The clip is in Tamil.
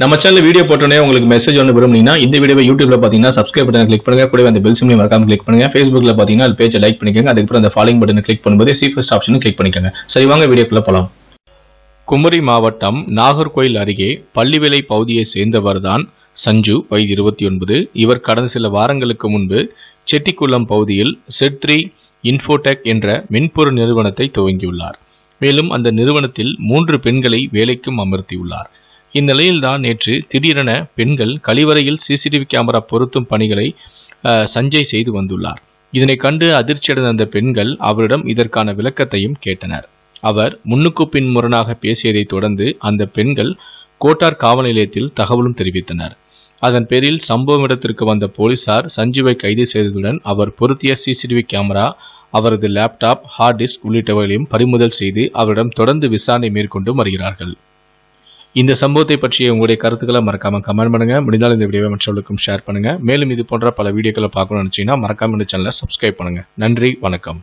நம்ம சேனல் வீடியோ போட்டோன்னே உங்களுக்கு மெசேஜ் ஒன்று விரும்புனீங்கன்னா இந்த வீடியோ யூடியூப்ல பார்த்தீங்கன்னா சப்ஸ்கிரைப் பண்ணி கிளிக் பண்ணுங்க கூட அந்த பெல் சிம்லையும் மறக்காம கிளிக் பண்ணுங்க ஃபேஸ்புக்ல பார்த்தீங்கன்னா அது பேஜை லைக் பண்ணிக்கோங்க அதுக்கப்புறம் அந்த ஃபாலோயிங் பட்டன் கிளிக் பண்ணும்போது சீஃபஸ்ட் ஆப்ஷனும் கிளிக் பண்ணிக்கோங்க சரி வாங்க வீடியோக்குள்ள போலாம் குமரி மாவட்டம் நாகர்கோயில் அருகே பள்ளிவிலை பகுதியை சேர்ந்தவர் தான் சஞ்சு வயது இருபத்தி ஒன்பது இவர் கடந்த சில வாரங்களுக்கு முன்பு செட்டிக்குளம் பகுதியில் செட்ரி இன்ஃபோடெக் என்ற மென்பொருள் நிறுவனத்தை துவங்கியுள்ளார் மேலும் அந்த நிறுவனத்தில் மூன்று பெண்களை வேலைக்கும் அமர்த்தியுள்ளார் இந்நிலையில்தான் நேற்று திடீரென பெண்கள் கழிவறையில் சிசிடிவி கேமரா பொருத்தும் பணிகளை சஞ்சய் செய்து வந்துள்ளார் இதனை கண்டு அதிர்ச்சியடைந்த அந்த பெண்கள் அவரிடம் இதற்கான விளக்கத்தையும் கேட்டனர் அவர் முன்னுக்கு பின் முரணாக பேசியதை தொடர்ந்து அந்த பெண்கள் கோட்டார் காவல் நிலையத்தில் தகவலும் தெரிவித்தனர் அதன் பேரில் சம்பவம் இடத்திற்கு வந்த போலீசார் சஞ்சீவை கைது செய்ததுடன் அவர் பொருத்திய சிசிடிவி கேமரா அவரது லேப்டாப் ஹார்ட் டிஸ்க் உள்ளிட்டவைகளையும் பறிமுதல் செய்து அவரிடம் தொடர்ந்து விசாரணை மேற்கொண்டு வருகிறார்கள் இந்த சம்பவத்தை பற்றிய உங்களுடைய கருத்துக்களை மறக்காம கமெண்ட் பண்ணுங்க முடிந்தால் இந்த வீடியோவை மற்றவர்களுக்கும் ஷேர் பண்ணுங்க மேலும் இது போன்ற பல வீடியோக்களை பார்க்கணும்னு நினைச்சீங்கன்னா மறக்காம இந்த சேனலை சப்ஸ்கிரைப் பண்ணுங்க நன்றி வணக்கம்